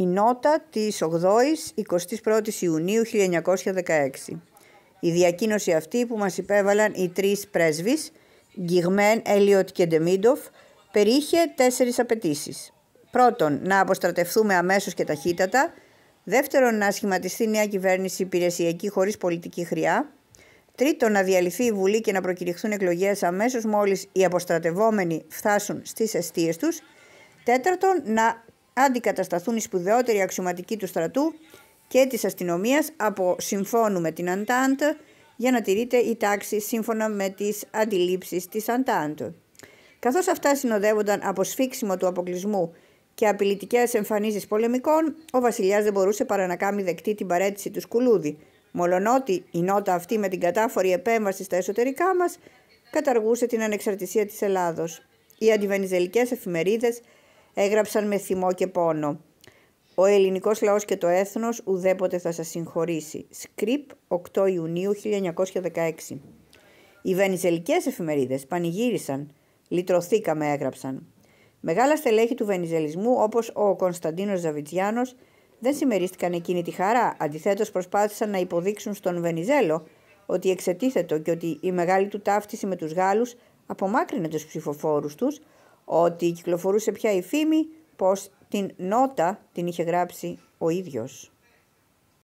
Η νότα της 8ης 21ης Ιουνίου 1916. Η διακίνωση αυτή που μας υπέβαλαν οι τρεις πρέσβεις, Γκιγμέν, Έλιοτ και Ντεμίντοφ, περίχε τέσσερις απαιτήσεις. Πρώτον, να αποστρατευθούμε αμέσως και ταχύτατα. Δεύτερον, να σχηματιστεί μια κυβέρνηση υπηρεσιακή χωρίς πολιτική χρειά. Τρίτον, να διαλυθεί η Βουλή και να προκηρυχθούν εκλογές αμέσως μόλις οι αποστρατευόμενοι φτάσουν στις αιστείες τους. Τέταρτον, να αντικατασταθούν οι σπουδαιότεροι αξιωματικοί του στρατού και της αστυνομίας από συμφώνου με την Αντάντ για να τηρείται η τάξη σύμφωνα με τις αντιλήψεις της Αντάντ. Καθώς αυτά συνοδεύονταν από σφίξιμο του αποκλεισμού και απειλητικές εμφανίσεις πολεμικών, ο βασιλιάς δεν μπορούσε παρά να κάνει δεκτή την παρέτηση του Σκουλούδη, μολονότι η νότα αυτή με την κατάφορη επέμβαση στα εσωτερικά μας καταργούσε την ανεξαρτησία της Ελλάδος. Οι αντιβενιζελικές εφημερίδες έγραψαν με θυμό και πόνο. Ο ελληνικός λαός και το έθνος ουδέποτε θα σας συγχωρήσει. Σκρίπ 8 Ιουνίου 1916. Οι βενιζελικές εφημερίδες πανηγύρισαν. Λυτρωθήκαμε έγραψαν. Μεγάλα στελέχη του βενιζελισμού όπως ο Κωνσταντίνος Ζαβιτζιάνος δεν συμμερίστηκαν εκείνη τη χαρά. Αντιθέτως προσπάθησαν να υποδείξουν στον Βενιζέλο ότι εξετίθετο και ότι η μεγάλη του ταύτιση με τους Γάλλους απομάκρυνε τους ψηφοφόρους τους, ότι κυκλοφορούσε πια η φήμη πως την νότα την είχε γράψει ο ίδιος.